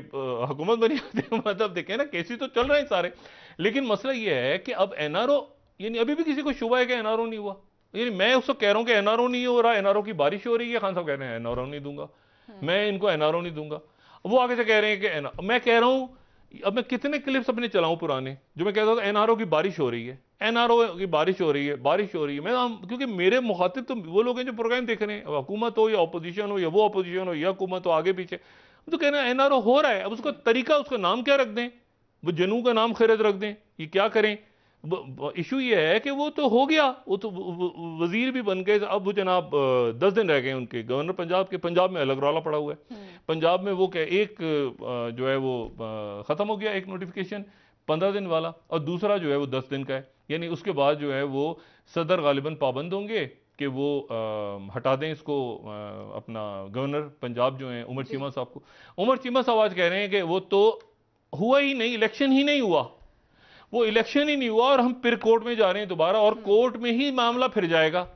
हुकूमत बनी है <laughs> मतलब देखें ना कैसे तो चल रहे हैं सारे लेकिन मसला ये है कि अब एनआरओ यानी अभी भी किसी को शुबा है कि एनआरओ नहीं हुआ यानी मैं उसको कह रहा हूं कि एनआरओ नहीं हो रहा एनआरओ की बारिश हो रही है खान साहब कह रहे हैं एनआरओ नहीं दूंगा हम्म। मैं इनको एनआरओ नहीं दूंगा वो आगे से कह रहे हैं कि मैं कह रहा हूं अब मैं कितने क्लिप्स अपने चलाऊं पुराने जो मैं कहता हूं एनआरओ की बारिश हो रही है एन आर ओ की बारिश हो रही है बारिश हो रही है मैं क्योंकि मेरे मुखातिब तो वो लोग हैं जो प्रोग्राम देख रहे हैं हुकूमत हो या अपोजिशन हो या वो अपोजिशन हो या हुकूमत हो आगे पीछे तो कहना एन आर ओ हो रहा है अब उसका तरीका उसका नाम क्या रख दें वो जनू का नाम खैरत रख दें ये क्या करें इशू ये है कि वो तो हो गया वो तो वजीर भी बन गए अब वो जनाब दस दिन रह गए उनके गवर्नर पंजाब के पंजाब में अलग रौला पड़ा हुआ है हम्म। पंजाब में वो क्या एक जो है वो ख़त्म हो गया एक नोटिफिकेशन पंद्रह दिन वाला और दूसरा जो है वो दस दिन का है यानी उसके बाद जो है वो सदर गालिबा पाबंद होंगे कि वो आ, हटा दें इसको आ, अपना गवर्नर पंजाब जो हैं उमर चीमा साहब को उमर चीमा साहब आज कह रहे हैं कि वो तो हुआ ही नहीं इलेक्शन ही नहीं हुआ वो इलेक्शन ही नहीं हुआ और हम फिर कोर्ट में जा रहे हैं दोबारा और हम्म। कोर्ट में ही मामला फिर जाएगा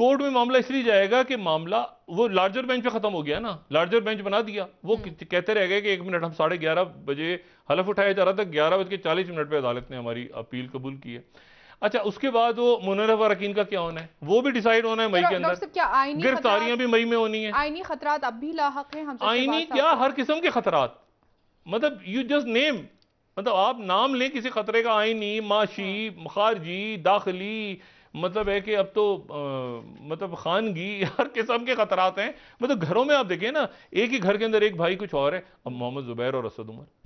कोर्ट में मामला इसलिए जाएगा कि मामला वो लार्जर बेंच पे खत्म हो गया ना लार्जर बेंच बना दिया वो हम्म। कहते रह गए कि एक मिनट हम साढ़े ग्यारह बजे हलफ उठाया जा रहा था ग्यारह बज के चालीस मिनट पर अदालत ने हमारी अपील कबूल की है अच्छा उसके बाद वो मुनरफा रकीन का क्या होना है वो भी डिसाइड होना है मई के अंदर गिरफ्तारियां भी मई में होनी है आईनी खतरा अब भी लाक है आईनी क्या हर किस्म के खतरा मतलब यू जस्ट नेम मतलब आप नाम लें किसी खतरे का आईनी माशी हाँ। खारजी दाखिली मतलब है कि अब तो आ, मतलब खानगी <laughs> हर किस्म के खतरात हैं मतलब घरों में आप देखिए ना एक ही घर के अंदर एक भाई कुछ और है अब मोहम्मद ज़ुबैर और असद उमर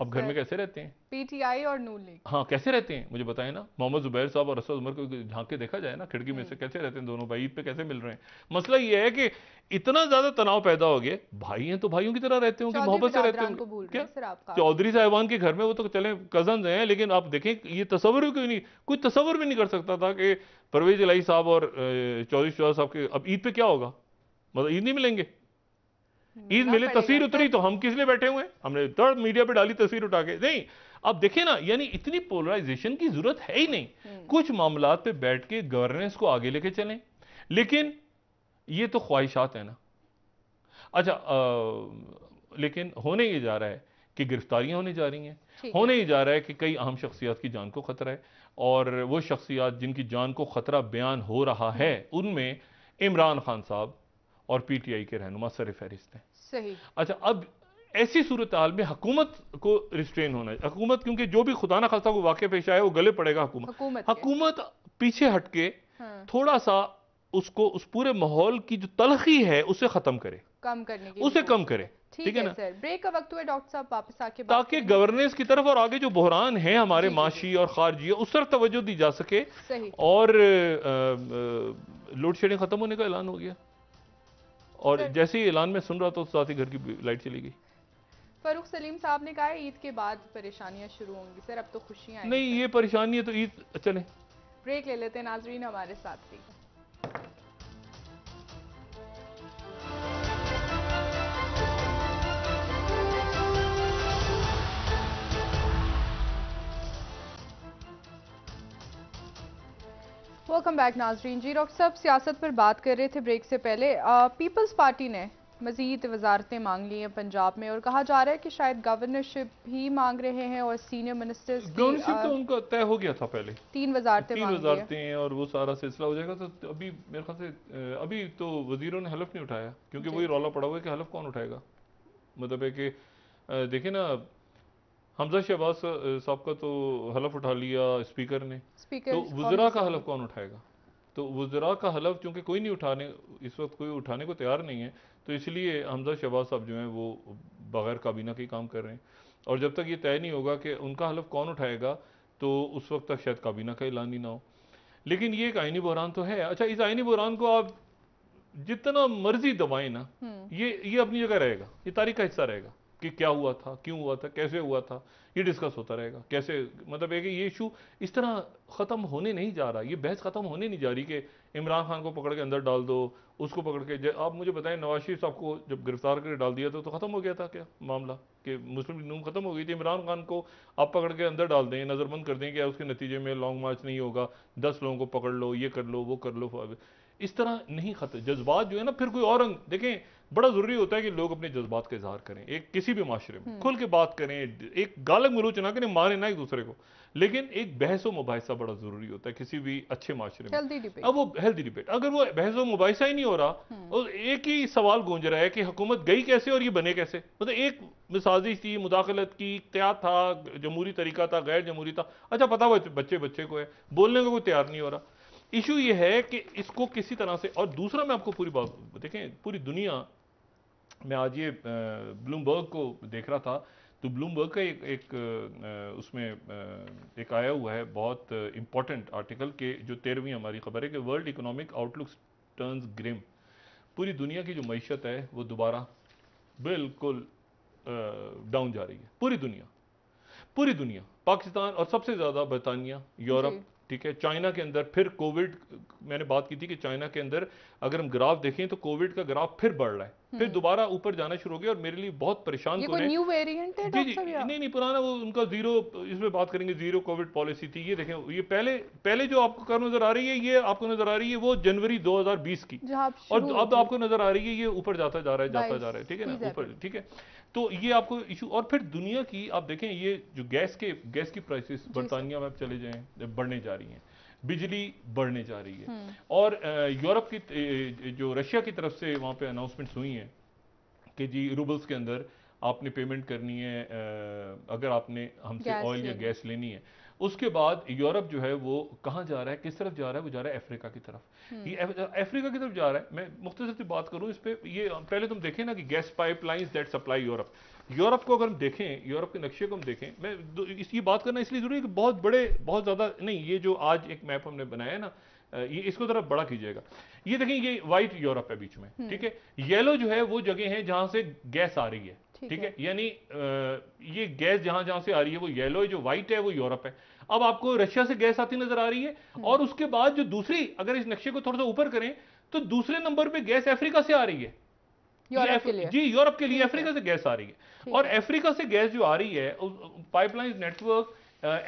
अब घर में कैसे रहते हैं पीटीआई और नू लीग हाँ कैसे रहते हैं मुझे बताए ना मोहम्मद जुबैर साहब और रसद उमर को झांक के देखा जाए ना खिड़की में से hmm. कैसे रहते हैं दोनों भाई ईद पे कैसे मिल रहे हैं मसला ये है कि इतना ज्यादा तनाव पैदा हो गया भाई हैं तो भाइयों की तरह रहते होंगे मोहब्बत से रहते होंगे क्या चौधरी साहिबान के घर में वो तो चले कजन हैं लेकिन आप देखें ये तस्वर क्यों नहीं कुछ तस्वर भी नहीं कर सकता था कि परवेज लाई साहब और चौधरी शोह साहब के अब ईद पे क्या होगा मतलब ईद नहीं मिलेंगे Hmm, ईद मिले तस्वीर तो उतरी तो हम किस लिए बैठे हुए हमने थर्ड मीडिया पे डाली तस्वीर उठा के नहीं अब देखिए ना यानी इतनी पोलराइजेशन की जरूरत है ही नहीं hmm. कुछ मामला पे बैठ के गवर्नेंस को आगे लेके चलें लेकिन ये तो ख्वाहिशात है ना अच्छा आ, लेकिन होने ये जा रहा है कि गिरफ्तारियां होने जा रही हैं होने ही जा रहा है कि कई अहम शख्सियात की जान को खतरा है और वो शख्सियात जिनकी जान को खतरा बयान हो रहा है hmm. उनमें इमरान खान साहब और पीटीआई के रहनुमा सर फहरिस्त हैं सही अच्छा अब ऐसी सूरत हाल में हकूमत को रिस्ट्रेन होना हुकूमत हकूमत क्योंकि जो भी खुदा ना खासा को वाक्य पेश आए वो गले पड़ेगा हकूमत हकूमत पीछे हटके हाँ। थोड़ा सा उसको उस पूरे माहौल की जो तलखी है उसे खत्म करे कम करने की उसे कम करे ठीक है, है ना सर ब्रेक का वक्त हुआ डॉक्टर साहब वापस आके ताकि गवर्नेंस की तरफ और आगे जो बहरान है हमारे माशी और खारजी उस तरफ तवज्जो दी जा सके और लोड शेडिंग खत्म होने का ऐलान हो गया और जैसे ही ऐलान में सुन रहा था तो साथ ही घर की लाइट चली गई फरूख सलीम साहब ने कहा ईद के बाद परेशानियां शुरू होंगी सर अब तो खुशियां नहीं ये परेशानी है तो ईद चले ब्रेक ले लेते हैं नाजरीन हमारे साथ भी वेलकम बैक नाजरीन जी डॉक्टर साहब सियासत पर बात कर रहे थे ब्रेक से पहले पीपल्स पार्टी ने मज़ीद वजारतें मांग ली हैं पंजाब में और कहा जा रहा है कि शायद गवर्नरशिप भी मांग रहे हैं और सीनियर मिनिस्टर्स गवर्नरशिप तो उनका तय हो गया था पहले तीन वजारतें तीन वजारतें और वो सारा सिलसिला हो जाएगा तो अभी मेरे ख्याल से अभी तो वजीरों ने हलफ नहीं उठाया क्योंकि वही रौला पड़ा हुआ है कि हलफ कौन उठाएगा मतलब है कि देखिए ना हमजा शहबाज साहब का तो हलफ उठा लिया स्पीकर ने स्पीकर तो वजरा का हलफ कौन उठाएगा तो वजरा का हलफ चूँकि कोई नहीं उठाने इस वक्त कोई उठाने को तैयार नहीं है तो इसलिए हमजा शहबाज साहब जो है वो बगैर काबीना के काम कर रहे हैं और जब तक ये तय नहीं होगा कि उनका हलफ कौन उठाएगा तो उस वक्त तक शायद काबीना का ऐलान ही ना हो लेकिन ये एक आइनी बहरान तो है अच्छा इस आइनी बहरान को आप जितना मर्जी दबाएं ना हम्म। ये ये अपनी जगह रहेगा ये तारीख का हिस्सा रहेगा कि क्या हुआ था क्यों हुआ था कैसे हुआ था ये डिस्कस होता रहेगा कैसे मतलब है कि ये इशू इस तरह ख़त्म होने नहीं जा रहा ये बहस ख़त्म होने नहीं जा रही कि इमरान खान को पकड़ के अंदर डाल दो उसको पकड़ के आप मुझे बताएं नवाज शरीफ साहब को जब गिरफ्तार करके डाल दिया था तो ख़त्म हो गया था क्या मामला कि मुस्लिम लीग नून ख़त्म हो गई थी इमरान खान को आप पकड़ के अंदर डाल दें नज़रबंद कर दें कि उसके नतीजे में लॉन्ग मार्च नहीं होगा दस लोगों को पकड़ लो ये कर लो वो कर लो इस तरह नहीं ख़त्म जज्बात जो है ना फिर कोई और देखें बड़ा ज़रूरी होता है कि लोग अपने जज्बात का इजहार करें एक किसी भी माशरे में हम्म। खुल के बात करें एक गालक गलूच ना करें मारे ना एक दूसरे को लेकिन एक बहस व मुबासा बड़ा ज़रूरी होता है किसी भी अच्छे माशरे में अब वो हेल्दी डिबेट अगर वो बहस व मुबासा ही नहीं हो रहा हम्म। और एक ही सवाल गूंज रहा है कि हुकूमत गई कैसे और ये बने कैसे मतलब एक मिसाजिश थी मुदाखलत की क्या था जमहूरी तरीका था गैर जमहूरी था अच्छा पता हुआ बच्चे बच्चे को है बोलने को कोई तैयार नहीं हो रहा इशू ये है कि इसको किसी तरह से और दूसरा मैं आपको पूरी बात देखें पूरी दुनिया मैं आज ये ब्लूमबर्ग को देख रहा था तो ब्लूमबर्ग का एक एक उसमें एक आया हुआ है बहुत इंपॉर्टेंट आर्टिकल के जो तेरहवीं हमारी खबर है कि world economic outlook turns grim पूरी दुनिया की जो मीशत है वो दोबारा बिल्कुल डाउन जा रही है पूरी दुनिया पूरी दुनिया पाकिस्तान और सबसे ज़्यादा बरतानिया यूरोप ठीक है चाइना के अंदर फिर कोविड मैंने बात की थी कि चाइना के अंदर अगर हम ग्राफ देखें तो कोविड का ग्राफ फिर बढ़ रहा है फिर हम्म। दोबारा ऊपर जाना शुरू हो गया और मेरे लिए बहुत परेशान ये कोई न्यू वेरिएंट है जी जी नहीं नहीं पुराना वो उनका जीरो इसमें बात करेंगे जीरो कोविड पॉलिसी थी ये देखें ये पहले पहले जो आपको कर नजर आ रही है ये आपको नजर आ रही है वो जनवरी 2020 की और अब आपको नजर आ रही है ये ऊपर जाता जा रहा है जाता जा रहा है ठीक है ना ऊपर ठीक है तो ये आपको इशू और फिर दुनिया की आप देखें ये जो गैस के गैस की प्राइसेस बरतानिया में आप चले जाए बढ़ने जा रही है बिजली बढ़ने जा रही है हम्म। और यूरोप की जो रशिया की तरफ से वहाँ पे अनाउंसमेंट्स हुई हैं कि जी रूबल्स के अंदर आपने पेमेंट करनी है अगर आपने हमसे ऑयल या गैस लेनी है उसके बाद यूरोप जो है वो कहाँ जा रहा है किस तरफ जा रहा है वो जा रहा है अफ्रीका की तरफ हम्म। ये अफ्रीका की तरफ जा रहा है मैं मुख्तर से बात करूँ इस पर ये पहले तुम देखें ना कि gas pipelines that supply Europe Europe को अगर हम देखें यूरोप के नक्शे को हम देखें मैं इसकी बात करना इसलिए ज़रूरी है कि बहुत बड़े बहुत ज़्यादा नहीं ये जो आज एक मैप हमने बनाया ना ये इसको जरा बड़ा कीजिएगा ये देखें ये व्हाइट यूरोप है बीच में हम्म। ठीक है येलो जो है वो जगह है जहां से गैस आ रही है ठीक है यानी ये गैस जहां जहां से आ रही है वो येलो है जो व्हाइट है वो यूरोप है अब आपको रशिया से गैस आती नजर आ रही है हम्म। और उसके बाद जो दूसरी अगर इस नक्शे को थोड़ा सा ऊपर करें तो दूसरे नंबर पे गैस अफ्रीका से आ रही है यूरोप के लिए जी यूरोप के लिए अफ्रीका से गैस आ रही है और अफ्रीका से गैस जो आ रही है पाइपलाइन नेटवर्क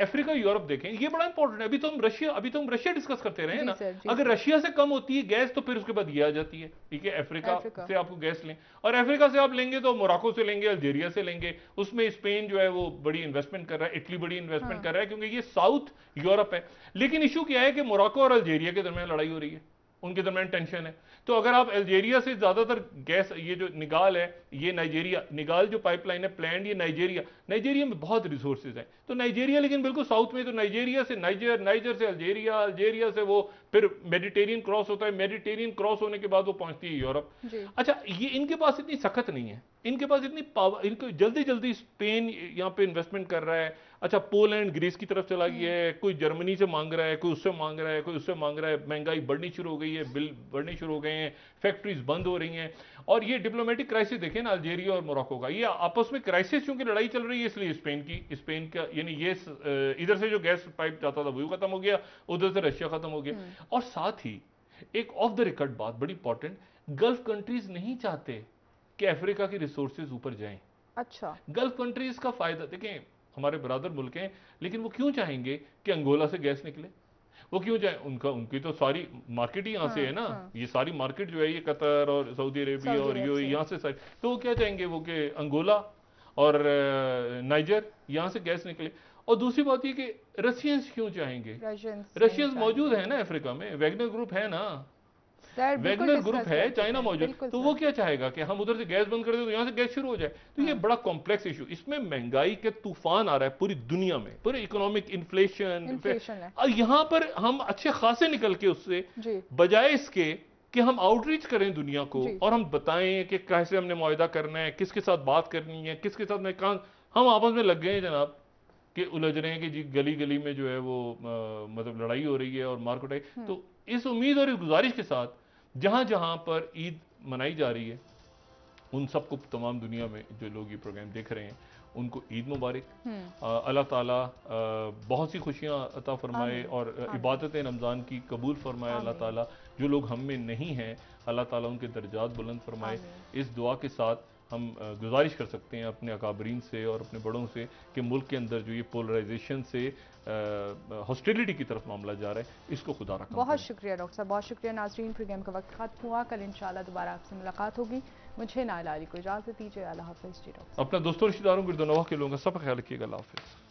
अफ्रीका यूरोप देखें ये बड़ा इंपॉर्टेंट है अभी तो हम रशिया अभी तो हम रशिया डिस्कस करते रहे ना अगर रशिया से कम होती है गैस तो फिर उसके बाद ये आ जाती है ठीक है अफ्रीका से आपको गैस लें और अफ्रीका से आप लेंगे तो मोराको से लेंगे अल्जेरिया से लेंगे उसमें स्पेन जो है वो बड़ी इन्वेस्टमेंट कर रहा है इटली बड़ी इन्वेस्टमेंट हाँ। कर रहा है क्योंकि ये साउथ यूरोप है लेकिन इशू क्या है कि मोराको और अल्जेरिया के दरमियान लड़ाई हो रही है उनके दरमियान टेंशन है तो अगर आप अल्जेरिया से ज़्यादातर गैस ये जो निगाल है ये नाइजेरिया निगाल जो पाइपलाइन है प्लान ये नाइजेरिया नाइजेरिया में बहुत रिसोर्सेज हैं तो नाइजेरिया लेकिन बिल्कुल साउथ में तो नाइजेरिया से नाइजर नाइजर से अल्जेरिया अल्जेरिया से वो फिर मेडिटेरियन क्रॉस होता है मेडिटेरियन क्रॉस होने के बाद वो पहुंचती है यूरोप अच्छा ये इनके पास इतनी सख्त नहीं है इनके पास इतनी पावर इनको जल्दी जल्दी स्पेन यहाँ पे इन्वेस्टमेंट कर रहा है अच्छा पोलैंड ग्रीस की तरफ चला गया है कोई जर्मनी से मांग रहा है कोई उससे मांग रहा है कोई उससे मांग रहा है महंगाई बढ़नी शुरू हो गई है बिल बढ़ने शुरू हो गए रहे हैं फैक्ट्रीज बंद हो रही हैं और ये डिप्लोमेटिक क्राइसिस देखें ना अल्जेरिया और मोरक्को का ये आपस में क्राइसिस क्योंकि लड़ाई चल रही है इसलिए स्पेन की स्पेन का यानी ये इधर से जो गैस पाइप जाता था वो खत्म हो गया उधर से रशिया खत्म हो गया हम्म। और साथ ही एक ऑफ द रिकॉर्ड बात बड़ी इंपॉर्टेंट गल्फ कंट्रीज नहीं चाहते कि अफ्रीका की रिसोर्सेज ऊपर जाएं अच्छा गल्फ कंट्रीज का फायदा देखें हमारे बरादर मुल्क हैं लेकिन वो क्यों चाहेंगे कि अंगोला से गैस निकले वो क्यों जाए उनका उनकी तो सारी मार्केट ही यहाँ से है हाँ, ना हाँ। ये सारी मार्केट जो है ये कतर और सऊदी अरेबिया और यू यहाँ से सारी तो वो क्या चाहेंगे वो कि अंगोला और नाइजर यहाँ से गैस निकले और दूसरी बात ये कि रशियंस क्यों चाहेंगे रशियंस मौजूद है ना अफ्रीका में वैगनर ग्रुप है ना वैगनर ग्रुप है चाइना मौजूद तो वो क्या चाहेगा कि हम उधर से गैस बंद कर दें तो यहाँ से गैस शुरू हो जाए तो ये हाँ। बड़ा कॉम्प्लेक्स इशू इसमें महंगाई के तूफान आ रहा है पूरी दुनिया में पूरे इकोनॉमिक इन्फ्लेशन और यहाँ पर हम अच्छे खासे निकल के उससे बजाय इसके कि हम आउटरीच करें दुनिया को और हम बताएं कि कैसे हमने मुआदा करना है किसके साथ बात करनी है किसके साथ मैं कहा हम आपस में लग गए हैं जनाब कि उलझ रहे हैं कि जी गली गली में जो है वो आ, मतलब लड़ाई हो रही है और मार कुटाई हम्म। तो इस उम्मीद और इस गुजारिश के साथ जहाँ जहाँ पर ईद मनाई जा रही है उन सबको तमाम दुनिया में जो लोग ये प्रोग्राम देख रहे हैं उनको ईद मुबारक हम्म। अल्लाह ताला आ, बहुत सी खुशियाँ अता फरमाए और इबादत रमज़ान की कबूल फरमाए अल्लाह ताला जो लोग हम में नहीं हैं अल्लाह ताला उनके दर्जात बुलंद फरमाए इस दुआ के साथ हम गुजारिश कर सकते हैं अपने अकाबरीन से और अपने बड़ों से कि मुल्क के अंदर जो ये पोलराइजेशन से हॉस्टिलिटी की तरफ मामला जा रहा है इसको खुदा रखा बहुत शुक्रिया डॉक्टर साहब बहुत शुक्रिया नाजरीन प्रोग्राम का वक्त खत्म हुआ कल इंशाल्लाह दोबारा आपसे मुलाकात होगी मुझे नाला को इजाज़त दीजिए अल्लाह हाफिज़ जी डॉक्टर अपना दोस्तों रिश्तेदारों दोनों के लोगों का सब ख्याल रखिएगा अल्लाह हाफिज़